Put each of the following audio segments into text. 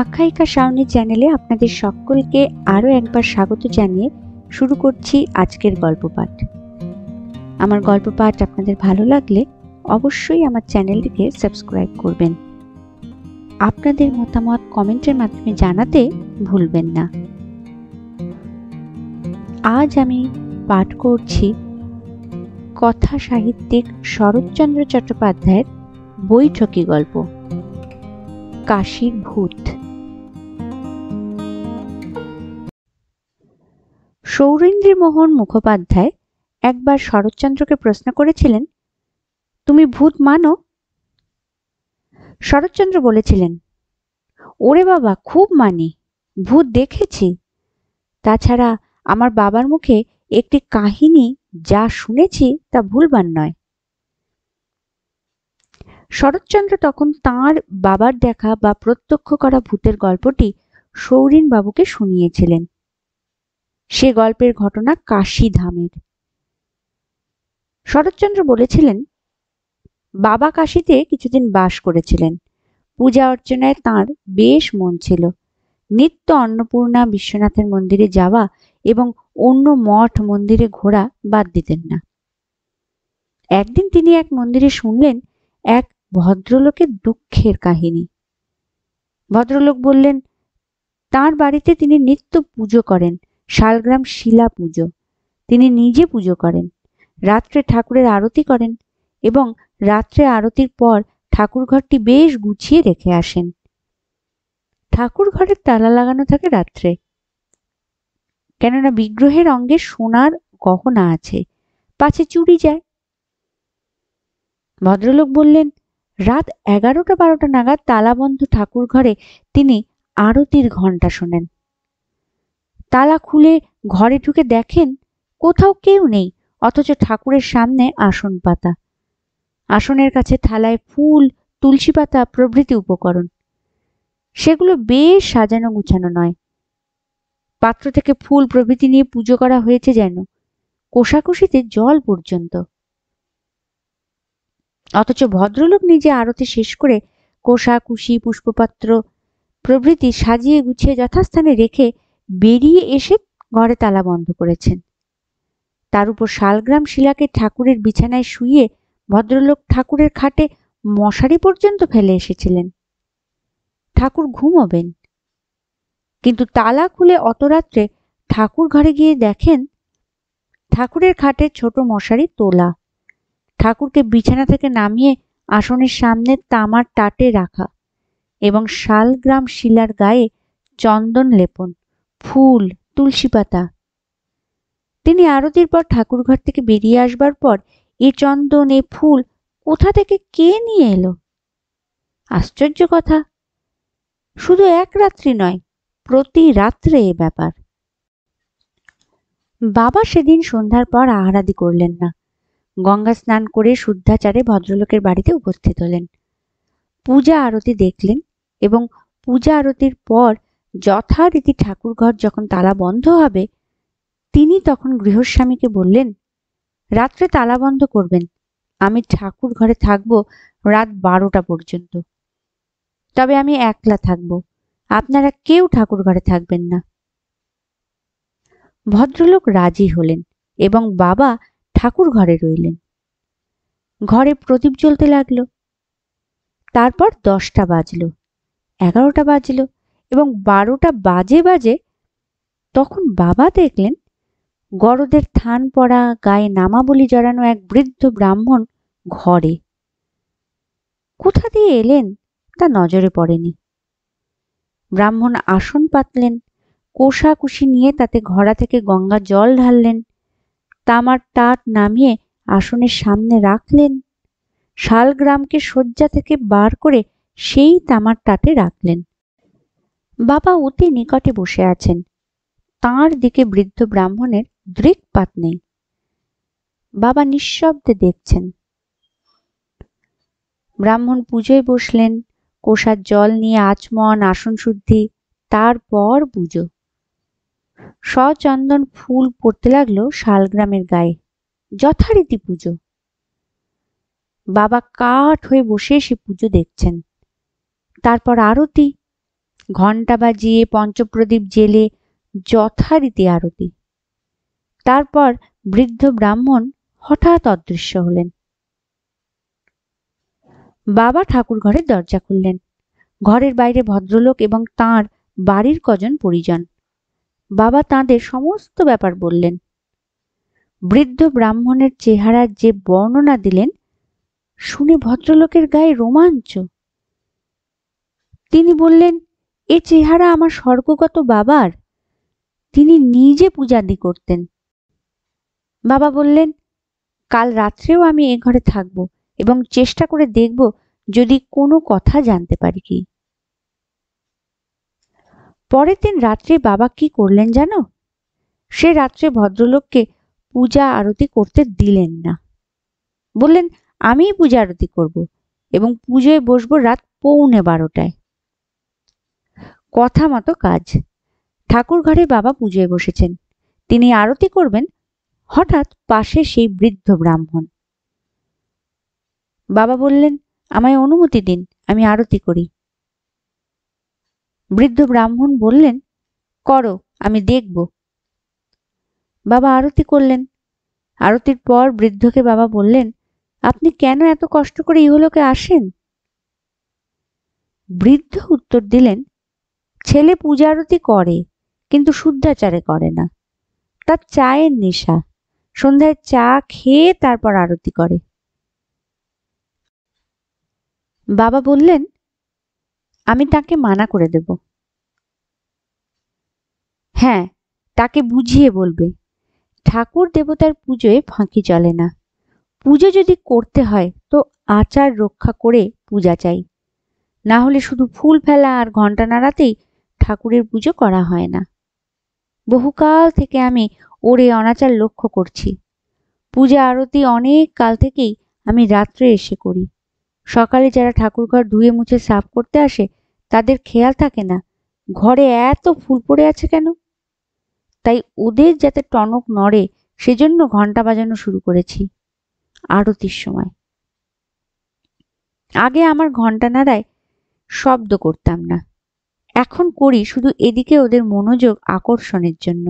আখ্যায়িকা সাউনি চ্যানেলে আপনাদের সকলকে আরও একবার স্বাগত জানিয়ে শুরু করছি আজকের গল্প পাঠ আমার গল্প পাঠ আপনাদের ভালো লাগলে অবশ্যই আমার চ্যানেলটিকে সাবস্ক্রাইব করবেন আপনাদের মতামত কমেন্টের মাধ্যমে জানাতে ভুলবেন না আজ আমি পাঠ করছি কথা সাহিত্যিক শরৎচন্দ্র চট্টোপাধ্যায়ের বৈঠকি গল্প কাশির ভূত সৌরেন্দ্রমোহন মুখোপাধ্যায় একবার শরৎচন্দ্রকে প্রশ্ন করেছিলেন তুমি ভূত মানো শরৎচন্দ্র বলেছিলেন ওরে বাবা খুব মানি ভূত দেখেছি তাছাড়া আমার বাবার মুখে একটি কাহিনী যা শুনেছি তা ভুলবার নয় শরৎচন্দ্র তখন তার বাবার দেখা বা প্রত্যক্ষ করা ভূতের গল্পটি সৌরিন বাবুকে শুনিয়েছিলেন সে গল্পের ঘটনা ধামের শরৎচন্দ্র বলেছিলেন বাবা কাশীতে কিছুদিন বাস করেছিলেন পূজা অর্চনায় তার বেশ মন ছিল নিত্য অন্নপূর্ণা বিশ্বনাথের মন্দিরে যাওয়া এবং অন্য মঠ মন্দিরে ঘোরা বাদ দিতেন না একদিন তিনি এক মন্দিরে শুনলেন এক ভদ্রলোকের দুঃখের কাহিনী ভদ্রলোক বললেন তার বাড়িতে তিনি নিত্য পুজো করেন শালগ্রাম শিলা পুজো তিনি নিজে পুজো করেন রাত্রে ঠাকুরের আরতি করেন এবং রাত্রে আরতির পর ঠাকুরঘরটি বেশ গুছিয়ে রেখে আসেন ঠাকুর ঘরের তালা লাগানো থাকে রাত্রে কেননা বিগ্রহের অঙ্গে সোনার গহনা আছে পাছে চুরি যায় ভদ্রলোক বললেন রাত এগারোটা বারোটা নাগাদ তালাবন্ধ ঠাকুর ঘরে তিনি আরতির ঘণ্টা শোনেন তালা খুলে ঘরে ঢুকে দেখেন কোথাও কেউ নেই অথচ ঠাকুরের সামনে আসন পাতা আসনের কাছে থালায় ফুল তুলসী পাতা প্রভৃতি উপকরণ সেগুলো বেশ সাজানো গুছানো নয় পাত্র থেকে ফুল প্রভৃতি নিয়ে পুজো করা হয়েছে যেন কোষাকুষিতে জল পর্যন্ত অথচ ভদ্রলোক নিজে আরতি শেষ করে কোষাকুষি পুষ্পপাত্র প্রভৃতি সাজিয়ে গুছিয়ে যথাস্থানে রেখে বেরিয়ে এসে ঘরে তালা বন্ধ করেছেন তার উপর শালগ্রাম শিলাকে ঠাকুরের বিছানায় শুয়ে ভদ্রলোক ঠাকুরের খাটে মশারি পর্যন্ত ফেলে এসেছিলেন ঠাকুর ঘুমোবেন কিন্তু তালা খুলে অত রাত্রে ঠাকুর ঘরে গিয়ে দেখেন ঠাকুরের খাটে ছোট মশারি তোলা ঠাকুরকে বিছানা থেকে নামিয়ে আসনের সামনে তামার টাটে রাখা এবং শালগ্রাম শিলার গায়ে চন্দন লেপন ফুল তুলসী পাতা তিনি আরতির পর ঠাকুরঘর থেকে বেরিয়ে আসবার পর এ চন্দন এ ফুল কোথা থেকে কে নিয়ে এলো আশ্চর্য কথা শুধু এক রাত্রি নয় প্রতি রাত্রে এ ব্যাপার বাবা সেদিন সন্ধ্যার পর আহারাদি করলেন না গঙ্গা স্নান করে শুদ্ধাচারে ভদ্রলোকের বাড়িতে উপস্থিত হলেন পূজা আরতি দেখলেন এবং পূজা আরতির পর যথারীতি ঠাকুরঘর যখন তালা বন্ধ হবে তিনি তখন গৃহস্বামীকে বললেন রাত্রে তালা বন্ধ করবেন আমি ঠাকুর ঘরে থাকব রাত বারোটা পর্যন্ত তবে আমি একলা থাকব আপনারা কেউ ঠাকুর ঘরে থাকবেন না ভদ্রলোক রাজি হলেন এবং বাবা ঠাকুর ঘরে রইলেন ঘরে প্রদীপ জ্বলতে লাগলো তারপর দশটা বাজলো এগারোটা বাজলো এবং বারোটা বাজে বাজে তখন বাবা দেখলেন গরদের থান পড়া গায়ে নামাবলি জড়ানো এক বৃদ্ধ ব্রাহ্মণ ঘরে কোথা দিয়ে এলেন তা নজরে পড়েনি ব্রাহ্মণ আসন পাতলেন কোষাকুষি নিয়ে তাতে ঘড়া থেকে গঙ্গা জল ঢাললেন তামার টাট নামিয়ে আসনের সামনে রাখলেন শালগ্রামকে শয্যা থেকে বার করে সেই তামার টাটে রাখলেন বাবা অতি নিকটে বসে আছেন তাঁর দিকে বৃদ্ধ ব্রাহ্মণের দৃকপাত নেই বাবা নিঃশব্দে দেখছেন ব্রাহ্মণ পুজোয় বসলেন কোষার জল নিয়ে আচমন আসন শুদ্ধি তারপর পুজো সচন্দন ফুল পড়তে লাগলো শালগ্রামের গায়ে যথারীতি পুজো বাবা কাঠ হয়ে বসে সে পুজো দেখছেন তারপর আরতি ঘণ্টা বাজিয়ে পঞ্চপ্রদীপ জেলে যথারীতি আরতি তারপর বৃদ্ধ ব্রাহ্মণ হঠাৎ অদৃশ্য হলেন বাবা ঠাকুর ঘরের দরজা খুললেন ঘরের বাইরে ভদ্রলোক এবং তাঁর বাড়ির কজন পরিজন বাবা তাঁদের সমস্ত ব্যাপার বললেন বৃদ্ধ ব্রাহ্মণের চেহারার যে বর্ণনা দিলেন শুনে ভদ্রলোকের গায়ে রোমাঞ্চ তিনি বললেন এ চেহারা আমার স্বর্গগত বাবার তিনি নিজে পূজাদি করতেন বাবা বললেন কাল রাত্রেও আমি এ ঘরে থাকব এবং চেষ্টা করে দেখব যদি কোনো কথা জানতে পারি কি পরের দিন রাত্রে বাবা কি করলেন জানো সে রাত্রে ভদ্রলোককে পূজা আরতি করতে দিলেন না বললেন আমি পূজা আরতি করব এবং পুজোয় বসবো রাত পৌনে বারোটায় কথা মতো কাজ ঠাকুর ঘরে বাবা পুজোয় বসেছেন তিনি আরতি করবেন হঠাৎ পাশে সেই বৃদ্ধ ব্রাহ্মণ বাবা বললেন আমায় অনুমতি দিন আমি আরতি করি বৃদ্ধ ব্রাহ্মণ বললেন করো আমি দেখব বাবা আরতি করলেন আরতির পর বৃদ্ধকে বাবা বললেন আপনি কেন এত কষ্ট করে ইহলোকে আসেন বৃদ্ধ উত্তর দিলেন ছেলে পূজারতি করে কিন্তু শুদ্ধাচারে করে না তার চায়ের নেশা সন্ধ্যায় চা খেয়ে তারপর আরতি করে বাবা বললেন আমি তাকে মানা করে দেব হ্যাঁ তাকে বুঝিয়ে বলবে ঠাকুর দেবতার পুজোয় ফাঁকি চলে না পুজো যদি করতে হয় তো আচার রক্ষা করে পূজা চাই না হলে শুধু ফুল ফেলা আর ঘন্টা নাড়াতেই ঠাকুরের পুজো করা হয় না বহুকাল থেকে আমি ওরে অনাচার লক্ষ্য করছি পূজা আরতি অনেক কাল থেকেই আমি রাত্রে এসে করি সকালে যারা ঠাকুরঘর ধুয়ে মুছে সাফ করতে আসে তাদের খেয়াল থাকে না ঘরে এত ফুল পড়ে আছে কেন তাই ওদের যাতে টনক নড়ে সেজন্য ঘন্টা বাজানো শুরু করেছি আরতির সময় আগে আমার ঘন্টা নাড়ায় শব্দ করতাম না এখন করি শুধু এদিকে ওদের মনোযোগ আকর্ষণের জন্য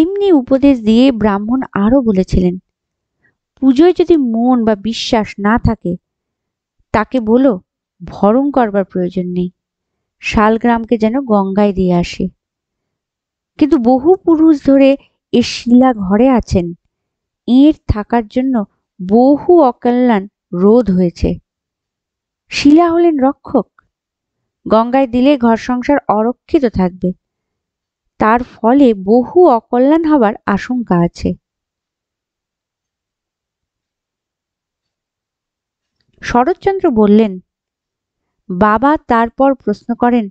এমনি উপদেশ দিয়ে ব্রাহ্মণ আরও বলেছিলেন পুজোয় যদি মন বা বিশ্বাস না থাকে তাকে বলো ভরম করবার প্রয়োজন নেই শালগ্রামকে যেন গঙ্গায় দিয়ে আসে কিন্তু বহু পুরুষ ধরে এ শিলা ঘরে আছেন এর থাকার জন্য বহু অকল্যাণ রোধ হয়েছে শিলা হলেন রক্ষক গঙ্গায় দিলে ঘর সংসার অরক্ষিত থাকবে তার ফলে বহু অকল্যাণ হবার আশঙ্কা আছে শরৎচন্দ্র বললেন বাবা তারপর প্রশ্ন করেন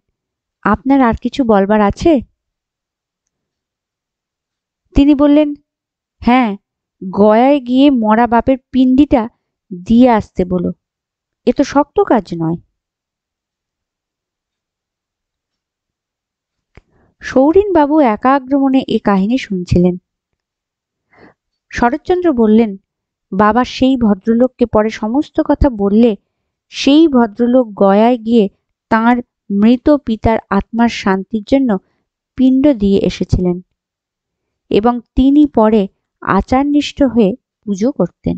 আপনার আর কিছু বলবার আছে তিনি বললেন হ্যাঁ গয়ায় গিয়ে মরা বাপের পিণ্ডিটা দিয়ে আসতে বলো এ তো শক্ত কাজ নয় সৌরিনবাবু একা আক্রমণে এ কাহিনী শুনছিলেন শরৎচন্দ্র বললেন বাবা সেই ভদ্রলোককে পরে সমস্ত কথা বললে সেই ভদ্রলোক গয়ায় গিয়ে তার মৃত পিতার আত্মার শান্তির জন্য পিণ্ড দিয়ে এসেছিলেন এবং তিনি পরে আচারনিষ্ঠ হয়ে পুজো করতেন